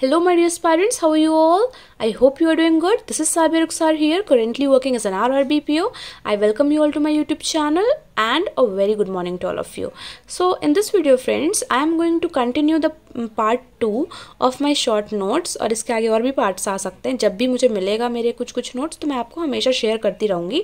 Hello my dear parents. how are you all? I hope you are doing good. This is Sabir Uksar here, currently working as an RRBPO. I welcome you all to my YouTube channel and a very good morning to all of you so in this video friends i am going to continue the part two of my short notes और इसके आगे और भी parts आ सकते हैं जब भी मुझे मिलेगा मेरे कुछ कुछ नोट्स तो मैं आपको हमेशा शेयर करती रहूँगी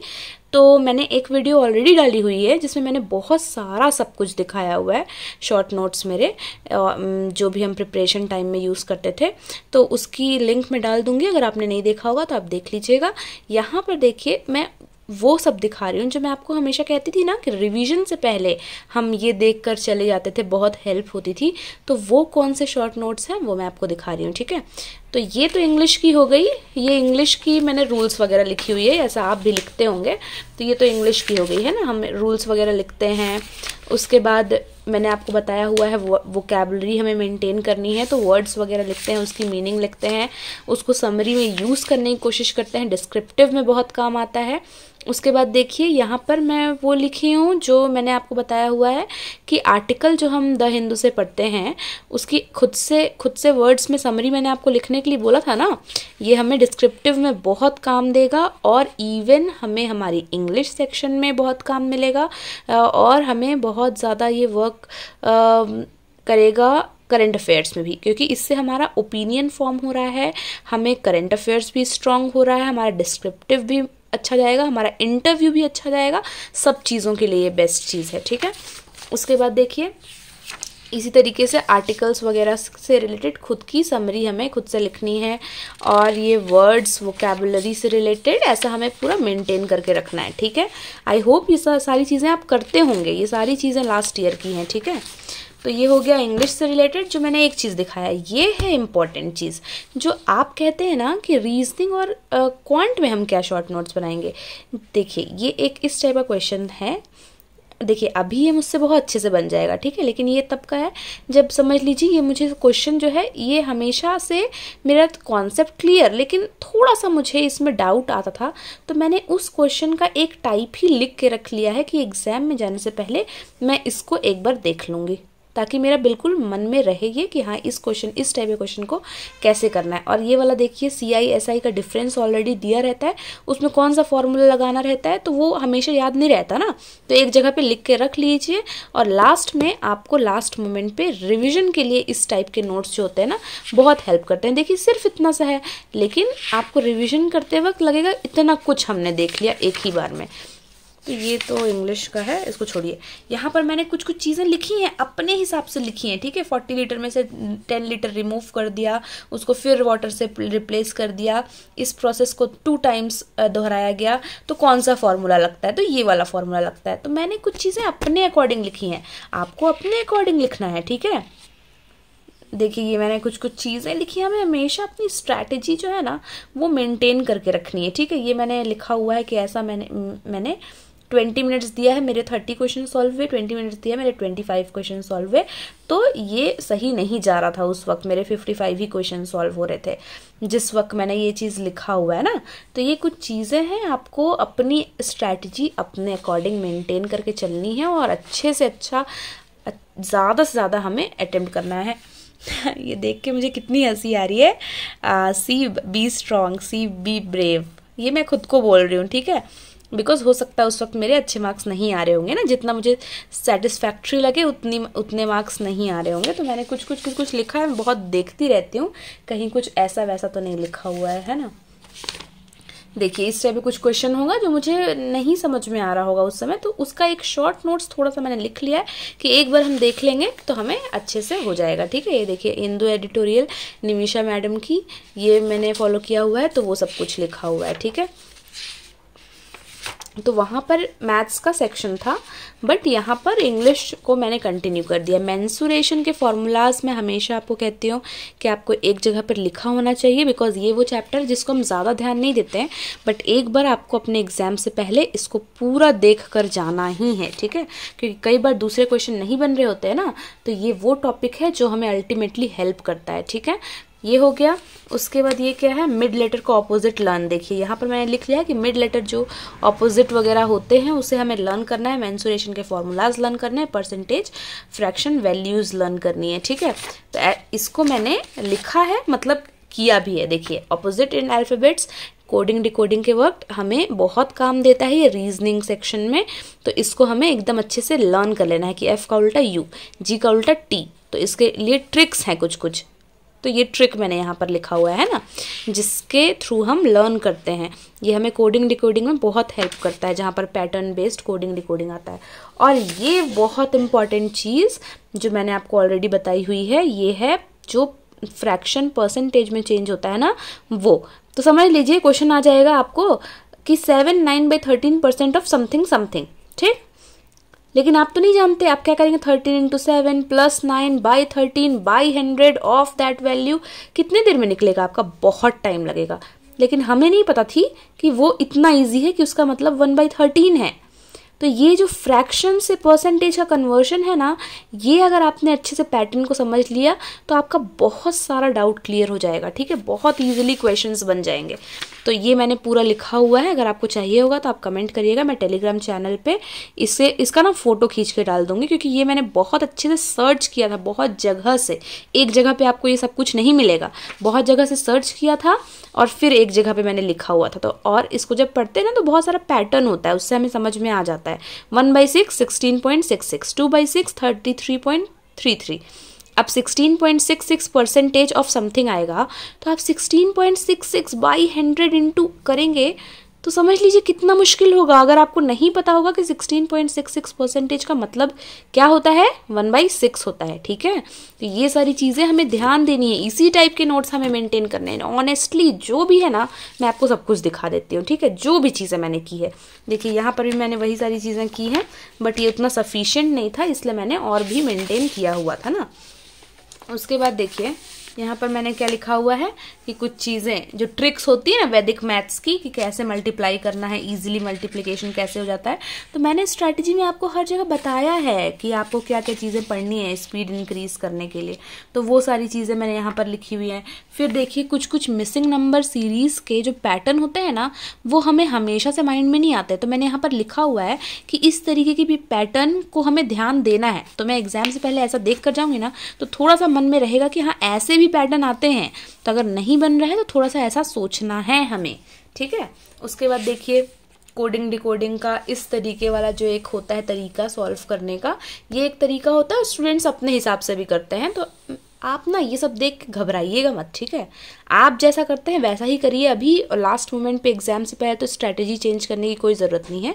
तो मैंने एक वीडियो ऑलरेडी डाली हुई है जिसमें मैंने बहुत सारा सब कुछ दिखाया हुआ है शॉर्ट नोट्स मेरे जो भी हम प्रिपरेशन टाइम में यूज़ करते थे तो उसकी लिंक मैं डाल दूँगी अगर आपने नहीं देखा होगा तो आप देख लीजिएगा यहाँ पर देखिए मैं वो सब दिखा रही हूँ जो मैं आपको हमेशा कहती थी ना कि रिवीजन से पहले हम ये देख कर चले जाते थे बहुत हेल्प होती थी तो वो कौन से शॉर्ट नोट्स हैं वो मैं आपको दिखा रही हूँ ठीक है तो ये तो इंग्लिश की हो गई ये इंग्लिश की मैंने रूल्स वगैरह लिखी हुई है ऐसा आप भी लिखते होंगे तो ये तो इंग्लिश की हो गई है ना हम रूल्स वगैरह लिखते हैं उसके बाद मैंने आपको बताया हुआ है वो वोकेबलरी हमें मेंटेन करनी है तो वर्ड्स वगैरह लिखते हैं उसकी मीनिंग लिखते हैं उसको समरी में यूज़ करने की कोशिश करते हैं डिस्क्रिप्टिव में बहुत काम आता है उसके बाद देखिए यहाँ पर मैं वो लिखी हूँ जो मैंने आपको बताया हुआ है कि आर्टिकल जो हम द हिंदू से पढ़ते हैं उसकी खुद से खुद से वर्ड्स में समरी मैंने आपको लिखने के लिए बोला था ना ये हमें डिस्क्रिप्टिव में बहुत काम देगा और इवन हमें हमारी इंग्लिश सेक्शन में बहुत काम मिलेगा और हमें बहुत ज़्यादा ये वर्क करेगा करंट अफेयर्स में भी क्योंकि इससे हमारा ओपिनियन फॉर्म हो रहा है हमें करंट अफेयर्स भी स्ट्रांग हो रहा है हमारा डिस्क्रिप्टिव भी अच्छा जाएगा हमारा इंटरव्यू भी अच्छा जाएगा सब चीज़ों के लिए ये बेस्ट चीज़ है ठीक है उसके बाद देखिए इसी तरीके से आर्टिकल्स वगैरह से रिलेटेड खुद की समरी हमें खुद से लिखनी है और ये वर्ड्स वोकेबुलरी से रिलेटेड ऐसा हमें पूरा मेंटेन करके रखना है ठीक है आई होप ये सारी चीज़ें आप करते होंगे ये सारी चीज़ें लास्ट ईयर की हैं ठीक है तो ये हो गया इंग्लिश से रिलेटेड जो मैंने एक चीज़ दिखाया ये है इम्पॉर्टेंट चीज़ जो आप कहते हैं ना कि रीजनिंग और क्वांट uh, में हम क्या शॉर्ट नोट्स बनाएंगे देखिए ये एक इस टाइप का क्वेश्चन है देखिए अभी ये मुझसे बहुत अच्छे से बन जाएगा ठीक है लेकिन ये तब का है जब समझ लीजिए ये मुझे क्वेश्चन जो है ये हमेशा से मेरा कॉन्सेप्ट क्लियर लेकिन थोड़ा सा मुझे इसमें डाउट आता था तो मैंने उस क्वेश्चन का एक टाइप ही लिख के रख लिया है कि एग्ज़ाम में जाने से पहले मैं इसको एक बार देख लूँगी ताकि मेरा बिल्कुल मन में रहे ये कि हाँ इस क्वेश्चन इस टाइप के क्वेश्चन को कैसे करना है और ये वाला देखिए सी आई एस आई का डिफरेंस ऑलरेडी दिया रहता है उसमें कौन सा फॉर्मूला लगाना रहता है तो वो हमेशा याद नहीं रहता ना तो एक जगह पर लिख के रख लीजिए और लास्ट में आपको लास्ट मोमेंट पर रिविजन के लिए इस टाइप के नोट्स जो होते हैं ना बहुत हेल्प करते हैं देखिए सिर्फ इतना सा है लेकिन आपको रिविजन करते वक्त लगेगा इतना कुछ हमने देख लिया एक ही बार में तो ये तो इंग्लिश का है इसको छोड़िए यहाँ पर मैंने कुछ कुछ चीज़ें लिखी हैं अपने हिसाब से लिखी हैं ठीक है फोर्टी लीटर में से टेन लीटर रिमूव कर दिया उसको फिर वाटर से रिप्लेस कर दिया इस प्रोसेस को टू टाइम्स दोहराया गया तो कौन सा फॉर्मूला लगता है तो ये वाला फॉर्मूला लगता है तो मैंने कुछ चीज़ें अपने अकॉर्डिंग लिखी हैं आपको अपने अकॉर्डिंग लिखना है ठीक है देखिए ये मैंने कुछ कुछ चीज़ें लिखी हैं हमें हमेशा अपनी स्ट्रैटेजी जो है ना वो मेंटेन करके रखनी है ठीक है ये मैंने लिखा हुआ है कि ऐसा मैंने मैंने ट्वेंटी मिनट्स दिया है मेरे थर्टी क्वेश्चन सॉल्व हुए ट्वेंटी मिनट्स दिया मेरे ट्वेंटी फाइव क्वेश्चन सॉल्व हुए तो ये सही नहीं जा रहा था उस वक्त मेरे फिफ्टी फाइव ही क्वेश्चन सॉल्व हो रहे थे जिस वक्त मैंने ये चीज़ लिखा हुआ है ना तो ये कुछ चीज़ें हैं आपको अपनी स्ट्रैटेजी अपने अकॉर्डिंग मेंटेन करके चलनी है और अच्छे से अच्छा ज़्यादा से ज़्यादा हमें अटेम्प्ट करना है ये देख के मुझे कितनी हंसी आ रही है see be strong see be brave ये मैं खुद को बोल रही हूँ ठीक है बिकॉज हो सकता है उस वक्त मेरे अच्छे मार्क्स नहीं आ रहे होंगे ना जितना मुझे सेटिस्फैक्ट्री लगे उतनी उतने मार्क्स नहीं आ रहे होंगे तो मैंने कुछ कुछ कुछ कुछ लिखा है मैं बहुत देखती रहती हूँ कहीं कुछ ऐसा वैसा तो नहीं लिखा हुआ है है ना देखिए इससे अभी कुछ क्वेश्चन होगा जो मुझे नहीं समझ में आ रहा होगा उस समय तो उसका एक शॉर्ट नोट्स थोड़ा सा मैंने लिख लिया है कि एक बार हम देख लेंगे तो हमें अच्छे से हो जाएगा ठीक है ये देखिए इंदो एडिटोरियल निमिषा मैडम की ये मैंने फॉलो किया हुआ है तो वो सब कुछ लिखा हुआ है ठीक है तो वहाँ पर मैथ्स का सेक्शन था बट यहाँ पर इंग्लिश को मैंने कंटिन्यू कर दिया मैंसूरेशन के फॉर्मूलाज में हमेशा आपको कहती हूँ कि आपको एक जगह पर लिखा होना चाहिए बिकॉज ये वो चैप्टर जिसको हम ज़्यादा ध्यान नहीं देते हैं बट एक बार आपको अपने एग्जाम से पहले इसको पूरा देख कर जाना ही है ठीक है क्योंकि कई बार दूसरे क्वेश्चन नहीं बन रहे होते हैं ना तो ये वो टॉपिक है जो हमें अल्टीमेटली हेल्प करता है ठीक है ये हो गया उसके बाद ये क्या है मिड लेटर को ऑपोजिट लर्न देखिए यहाँ पर मैंने लिख लिया है कि मिड लेटर जो ऑपोजिट वगैरह होते हैं उसे हमें लर्न करना है मैंसुरेशन के फॉर्मूलाज लर्न करने हैं परसेंटेज फ्रैक्शन वैल्यूज लर्न करनी है ठीक है तो इसको मैंने लिखा है मतलब किया भी है देखिए opposite in alphabets coding decoding के वक्त हमें बहुत काम देता है ये रीजनिंग सेक्शन में तो इसको हमें एकदम अच्छे से लर्न कर लेना है कि एफ़ का उल्टा यू जी का उल्टा टी तो इसके लिए ट्रिक्स हैं कुछ कुछ तो ये ट्रिक मैंने यहाँ पर लिखा हुआ है ना जिसके थ्रू हम लर्न करते हैं ये हमें कोडिंग डिकोडिंग में बहुत हेल्प करता है जहाँ पर पैटर्न बेस्ड कोडिंग डिकोडिंग आता है और ये बहुत इंपॉर्टेंट चीज़ जो मैंने आपको ऑलरेडी बताई हुई है ये है जो फ्रैक्शन परसेंटेज में चेंज होता है ना वो तो समझ लीजिए क्वेश्चन आ जाएगा आपको कि seven nine by thirteen percent of something something ठीक लेकिन आप तो नहीं जानते आप क्या करेंगे thirteen into seven plus nine by thirteen by hundred of that value कितने देर में निकलेगा आपका बहुत टाइम लगेगा लेकिन हमें नहीं पता थी कि वो इतना ईजी है कि उसका मतलब वन बाई थर्टीन है तो ये जो फ्रैक्शन से परसेंटेज का कन्वर्शन है ना ये अगर आपने अच्छे से पैटर्न को समझ लिया तो आपका बहुत सारा डाउट क्लियर हो जाएगा ठीक है बहुत ईजिली क्वेश्चंस बन जाएंगे तो ये मैंने पूरा लिखा हुआ है अगर आपको चाहिए होगा तो आप कमेंट करिएगा मैं टेलीग्राम चैनल पर इसे इसका ना फ़ोटो खींच के डाल दूँगी क्योंकि ये मैंने बहुत अच्छे से सर्च किया था बहुत जगह से एक जगह पर आपको ये सब कुछ नहीं मिलेगा बहुत जगह से सर्च किया था और फिर एक जगह पर मैंने लिखा हुआ था तो और इसको जब पढ़ते हैं ना तो बहुत सारा पैटर्न होता है उससे हमें समझ में आ जाता है जाता है one by six sixteen point six six two by six thirty three point three three अब sixteen point six six percentage of something आएगा तो आप sixteen point six six by hundred into करेंगे तो समझ लीजिए कितना मुश्किल होगा अगर आपको नहीं पता होगा कि 16.66 परसेंटेज का मतलब क्या होता है वन बाई सिक्स होता है ठीक है तो ये सारी चीज़ें हमें ध्यान देनी है इसी टाइप के नोट्स हमें मेंटेन करने हैं ऑनेस्टली जो भी है ना मैं आपको सब कुछ दिखा देती हूँ ठीक है जो भी चीज़ें मैंने की है देखिए यहाँ पर भी मैंने वही सारी चीज़ें की हैं बट ये उतना सफिशियंट नहीं था इसलिए मैंने और भी मेनटेन किया हुआ था ना उसके बाद देखिए यहाँ पर मैंने क्या लिखा हुआ है कि कुछ चीज़ें जो ट्रिक्स होती है ना वैदिक मैथ्स की कि कैसे मल्टीप्लाई करना है इजीली मल्टीप्लिकेशन कैसे हो जाता है तो मैंने स्ट्रैटेजी में आपको हर जगह बताया है कि आपको क्या क्या चीज़ें पढ़नी है स्पीड इंक्रीज करने के लिए तो वो सारी चीज़ें मैंने यहाँ पर लिखी हुई हैं फिर देखिए कुछ कुछ मिसिंग नंबर सीरीज़ के जो पैटर्न होते हैं ना वो हमें हमेशा से माइंड में नहीं आते तो मैंने यहाँ पर लिखा हुआ है कि इस तरीके की भी पैटर्न को हमें ध्यान देना है तो मैं एग्जाम से पहले ऐसा देख कर जाऊँगी ना तो थोड़ा सा मन में रहेगा कि हाँ ऐसे भी भी पैटर्न आते हैं तो अगर नहीं बन रहा है तो थोड़ा सा ऐसा सोचना है हमें ठीक है उसके बाद देखिए कोडिंग डिकोडिंग का इस तरीके वाला जो एक होता है तरीका सॉल्व करने का ये एक तरीका होता है स्टूडेंट्स अपने हिसाब से भी करते हैं तो आप ना ये सब देख घबराइएगा मत ठीक है आप जैसा करते हैं वैसा ही करिए अभी लास्ट मोमेंट पे एग्ज़ाम से पहले तो स्ट्रैटेजी चेंज करने की कोई ज़रूरत नहीं है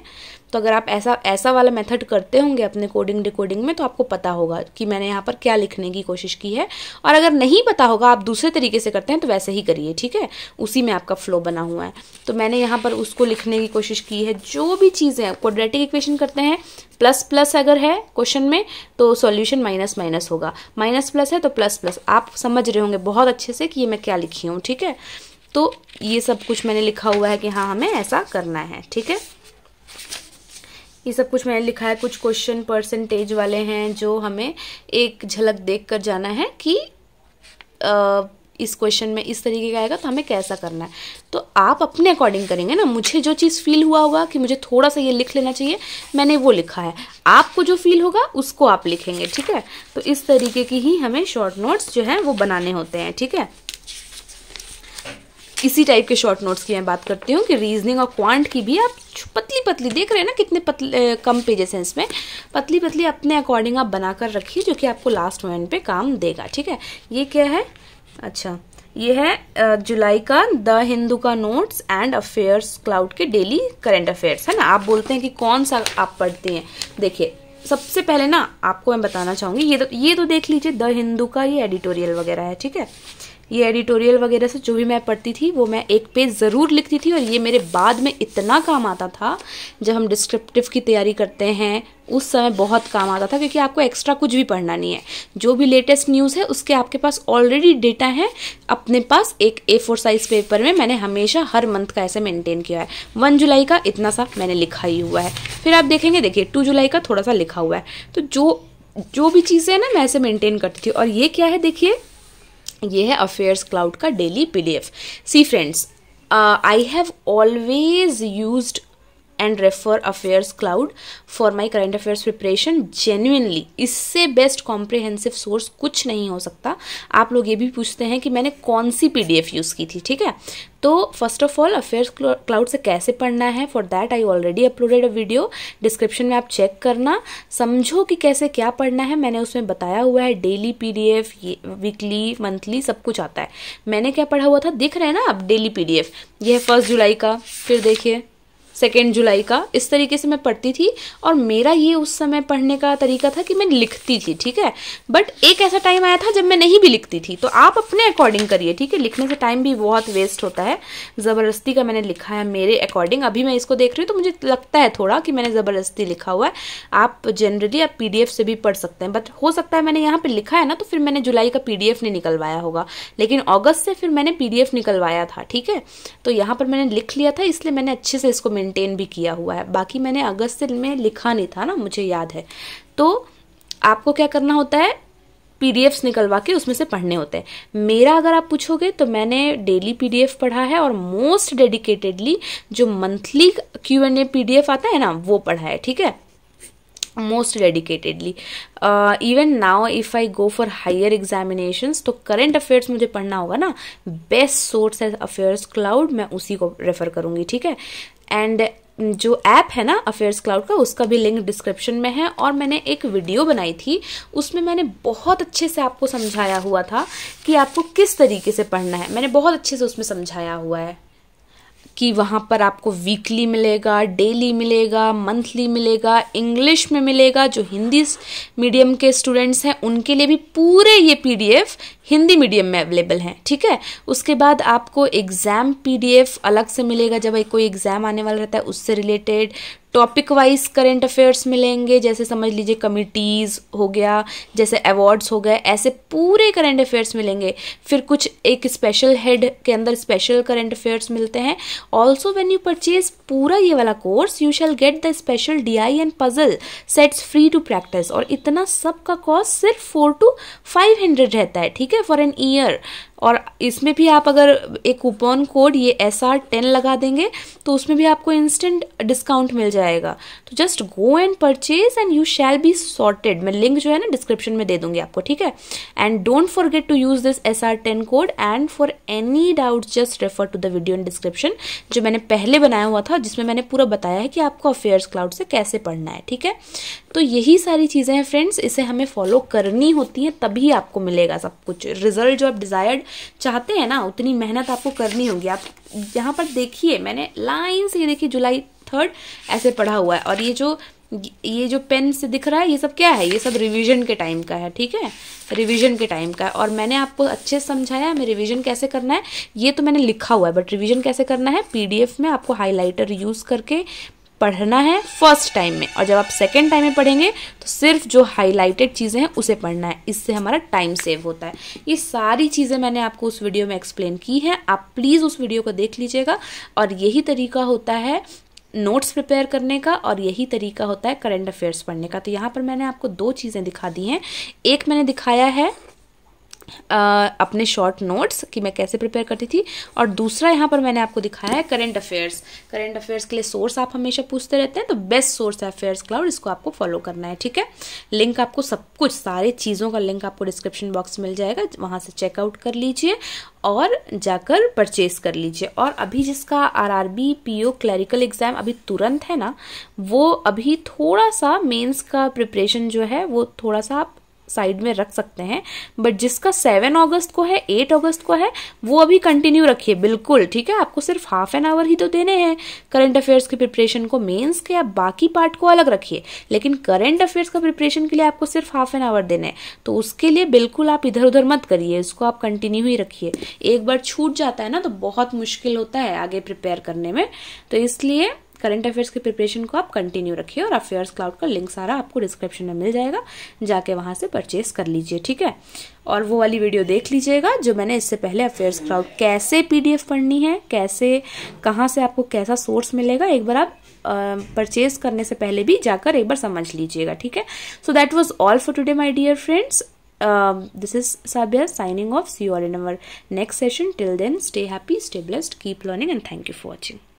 तो अगर आप ऐसा ऐसा वाला मेथड करते होंगे अपने कोडिंग डिकोडिंग में तो आपको पता होगा कि मैंने यहाँ पर क्या लिखने की कोशिश की है और अगर नहीं पता होगा आप दूसरे तरीके से करते हैं तो वैसे ही करिए ठीक है उसी में आपका फ्लो बना हुआ है तो मैंने यहाँ पर उसको लिखने की कोशिश की है जो भी चीज़ें क्वाड्रेटिक इक्वेशन करते हैं प्लस प्लस अगर है क्वेश्चन में तो सॉल्यूशन माइनस माइनस होगा माइनस प्लस है तो प्लस प्लस आप समझ रहे होंगे बहुत अच्छे से कि ये मैं क्या लिखी हूँ ठीक है तो ये सब कुछ मैंने लिखा हुआ है कि हाँ हमें ऐसा करना है ठीक है ये सब कुछ मैंने लिखा है कुछ क्वेश्चन परसेंटेज वाले हैं जो हमें एक झलक देख कर जाना है कि आ, इस क्वेश्चन में इस तरीके का आएगा तो हमें कैसा करना है तो आप अपने अकॉर्डिंग करेंगे ना मुझे जो चीज़ फील हुआ होगा कि मुझे थोड़ा सा ये लिख लेना चाहिए मैंने वो लिखा है आपको जो फील होगा उसको आप लिखेंगे ठीक है तो इस तरीके की ही हमें शॉर्ट नोट्स जो है वो बनाने होते हैं ठीक है इसी टाइप के शॉर्ट नोट्स की मैं बात करती हूँ कि रीजनिंग और क्वांट की भी आप पतली पतली देख रहे हैं ना कितने पतले कम पेजेस हैं इसमें पतली पतली अपने अकॉर्डिंग आप बना कर रखिए जो कि आपको लास्ट मोमेंट पे काम देगा ठीक है ये क्या है अच्छा ये है जुलाई का द हिंदू का नोट्स एंड अफेयर्स क्लाउड के डेली करेंट अफेयर्स है ना आप बोलते हैं कि कौन सा आप पढ़ते हैं देखिए सबसे पहले ना आपको मैं बताना चाहूँगी ये तो ये तो देख लीजिए द हिंदू का ये एडिटोरियल वगैरह है ठीक है ये एडिटोरियल वगैरह से जो भी मैं पढ़ती थी वो मैं एक पेज ज़रूर लिखती थी और ये मेरे बाद में इतना काम आता था जब हम डिस्क्रिप्टिव की तैयारी करते हैं उस समय बहुत काम आता था क्योंकि आपको एक्स्ट्रा कुछ भी पढ़ना नहीं है जो भी लेटेस्ट न्यूज़ है उसके आपके पास ऑलरेडी डेटा है अपने पास एक ए फोर साइज पेपर में मैंने हमेशा हर मंथ का ऐसे मेंटेन किया है वन जुलाई का इतना सा मैंने लिखा ही हुआ है फिर आप देखेंगे देखिए टू जुलाई का थोड़ा सा लिखा हुआ है तो जो जो भी चीज़ें हैं ना मैं ऐसे मेंटेन करती थी और ये क्या है देखिए ये है अफेयर्स क्लाउड का daily PDF see friends I have always used and refer Affairs Cloud for my current affairs preparation genuinely इससे बेस्ट कॉम्प्रिहेंसिव सोर्स कुछ नहीं हो सकता आप लोग ये भी पूछते हैं कि मैंने कौन सी पी यूज़ की थी ठीक है तो first of all Affairs Cloud से कैसे पढ़ना है for that I already uploaded a video description में आप चेक करना समझो कि कैसे क्या पढ़ना है मैंने उसमें बताया हुआ है डेली पीडीएफ वीकली मंथली सब कुछ आता है मैंने क्या पढ़ा हुआ था दिख रहे हैं ना आप डेली पीडीएफ यह है फर्स्ट जुलाई का फिर देखिए सेकेंड जुलाई का इस तरीके से मैं पढ़ती थी और मेरा ये उस समय पढ़ने का तरीका था कि मैं लिखती थी ठीक है बट एक ऐसा टाइम आया था जब मैं नहीं भी लिखती थी तो आप अपने अकॉर्डिंग करिए ठीक है लिखने से टाइम भी बहुत वेस्ट होता है ज़बरदस्ती का मैंने लिखा है मेरे अकॉर्डिंग अभी मैं इसको देख रही हूँ तो मुझे लगता है थोड़ा कि मैंने ज़बरदस्ती लिखा हुआ है आप जनरली आप पी से भी पढ़ सकते हैं बट हो सकता है मैंने यहाँ पर लिखा है ना तो फिर मैंने जुलाई का पी नहीं निकलवाया होगा लेकिन अगस्त से फिर मैंने पी निकलवाया था ठीक है तो यहाँ पर मैंने लिख लिया था इसलिए मैंने अच्छे से इसको मेन मेंटेन भी किया हुआ है बाकी मैंने अगस्त में लिखा नहीं था ना मुझे याद है तो आपको क्या करना होता है पीडीएफ्स निकलवा के उसमें से पढ़ने होते हैं मेरा अगर आप पूछोगे तो मैंने डेली पीडीएफ पढ़ा है और मोस्ट डेडिकेटेडली जो monthly Q and A PDF आता है ना वो पढ़ा है ठीक है most dedicatedly even now if I go for higher examination तो करंट अफेयर्स मुझे पढ़ना होगा ना best source as Affairs Cloud मैं उसी को रेफर करूंगी ठीक है एंड mm, जो ऐप है ना अफेयर्स क्लाउड का उसका भी लिंक डिस्क्रिप्शन में है और मैंने एक वीडियो बनाई थी उसमें मैंने बहुत अच्छे से आपको समझाया हुआ था कि आपको किस तरीके से पढ़ना है मैंने बहुत अच्छे से उसमें समझाया हुआ है कि वहाँ पर आपको वीकली मिलेगा डेली मिलेगा मंथली मिलेगा इंग्लिश में मिलेगा जो हिंदी मीडियम के स्टूडेंट्स हैं उनके लिए भी पूरे ये पीडीएफ हिंदी मीडियम में अवेलेबल हैं ठीक है उसके बाद आपको एग्ज़ाम पीडीएफ अलग से मिलेगा जब कोई एग्ज़ाम आने वाला रहता है उससे related topic wise current affairs मिलेंगे जैसे समझ लीजिए कमिटीज़ हो गया जैसे अवार्ड्स हो गए ऐसे पूरे करेंट अफेयर्स मिलेंगे फिर कुछ एक स्पेशल हेड के अंदर स्पेशल करेंट अफेयर्स मिलते हैं ऑल्सो वेन यू परचेज पूरा ये वाला course you shall get the special D I and puzzle sets free to practise और इतना सब का कॉस्ट सिर्फ फोर टू फाइव हंड्रेड रहता है ठीक है फॉर एन ईयर और इसमें भी आप अगर एक कूपन कोड ये एस आर टेन लगा देंगे तो उसमें भी आपको इंस्टेंट डिस्काउंट मिल जाएगा तो just go and purchase and you shall be sorted मैं लिंक जो है ना डिस्क्रिप्शन में दे दूंगी आपको ठीक है and don't forget to use this S R ten code and for any doubt just refer to the video in description जो मैंने पहले बनाया हुआ था जिसमें मैंने पूरा बताया है कि आपको अफेयर्स क्लाउड से कैसे पढ़ना है ठीक है तो यही सारी चीज़ें हैं फ्रेंड्स इसे हमें फॉलो करनी होती हैं तभी आपको मिलेगा सब कुछ रिजल्ट जो आप डिज़ायर्ड चाहते हैं ना उतनी मेहनत आपको करनी होगी आप यहाँ पर देखिए मैंने लाइन से ये देखिए जुलाई थर्ड ऐसे पढ़ा हुआ है और ये जो ये जो पेन से दिख रहा है ये सब क्या है ये सब रिवीजन के टाइम का है ठीक है रिवीजन के टाइम का है और मैंने आपको अच्छे से समझाया हमें रिवीजन कैसे करना है ये तो मैंने लिखा हुआ है बट रिवीजन कैसे करना है पीडीएफ में आपको हाइलाइटर यूज़ करके पढ़ना है फर्स्ट टाइम में और जब आप सेकेंड टाइम में पढ़ेंगे तो सिर्फ जो हाईलाइटेड चीज़ें हैं उसे पढ़ना है इससे हमारा टाइम सेव होता है ये सारी चीज़ें मैंने आपको उस वीडियो में एक्सप्लेन की हैं आप प्लीज़ उस वीडियो को देख लीजिएगा और यही तरीका होता है नोट्स प्रिपेयर करने का और यही तरीका होता है करंट अफेयर्स पढ़ने का तो यहाँ पर मैंने आपको दो चीज़ें दिखा दी हैं एक मैंने दिखाया है अपने शॉर्ट नोट्स कि मैं कैसे प्रिपेयर करती थी और दूसरा यहाँ पर मैंने आपको दिखाया है करेंट अफेयर्स करेंट अफेयर्स के लिए सोर्स आप हमेशा पूछते रहते हैं तो बेस्ट सोर्स है अफेयर्स क्लाउड इसको आपको फॉलो करना है ठीक है लिंक आपको सब कुछ सारे चीज़ों का लिंक आपको डिस्क्रिप्शन बॉक्स मिल जाएगा वहाँ से चेकआउट कर लीजिए और जाकर परचेज कर लीजिए और अभी जिसका R R B P O clerical exam अभी तुरंत है ना वो अभी थोड़ा सा मेंस का प्रिपरेशन जो है वो थोड़ा सा आप साइड में रख सकते हैं बट जिसका सेवन अगस्त को है एट अगस्त को है वो अभी कंटिन्यू रखिए बिल्कुल ठीक है आपको सिर्फ हाफ एन आवर ही तो देने हैं करंट अफेयर्स की प्रिपरेशन को मेंस के आप बाकी पार्ट को अलग रखिए लेकिन करंट अफेयर्स का प्रिपरेशन के लिए आपको सिर्फ हाफ एन आवर देने हैं तो उसके लिए बिल्कुल आप इधर उधर मत करिए इसको आप कंटिन्यू ही रखिए एक बार छूट जाता है ना तो बहुत मुश्किल होता है आगे प्रिपेयर करने में तो इसलिए करंट अफेयर्स की प्रिपरेशन को आप कंटिन्यू रखिए और अफेयर्स क्लाउड का लिंक सारा आपको डिस्क्रिप्शन में मिल जाएगा जाके वहाँ से परचेस कर लीजिए ठीक है और वो वाली वीडियो देख लीजिएगा जो मैंने इससे पहले अफेयर्स क्लाउड कैसे पीडीएफ पढ़नी है कैसे कहाँ से आपको कैसा सोर्स मिलेगा एक बार आप परचेज करने से पहले भी जाकर एक बार समझ लीजिएगा ठीक है so that was all for today my dear friends this is Sabya signing off. See you all in our next session. Till then, stay happy, stay blessed, keep learning, and thank you for watching.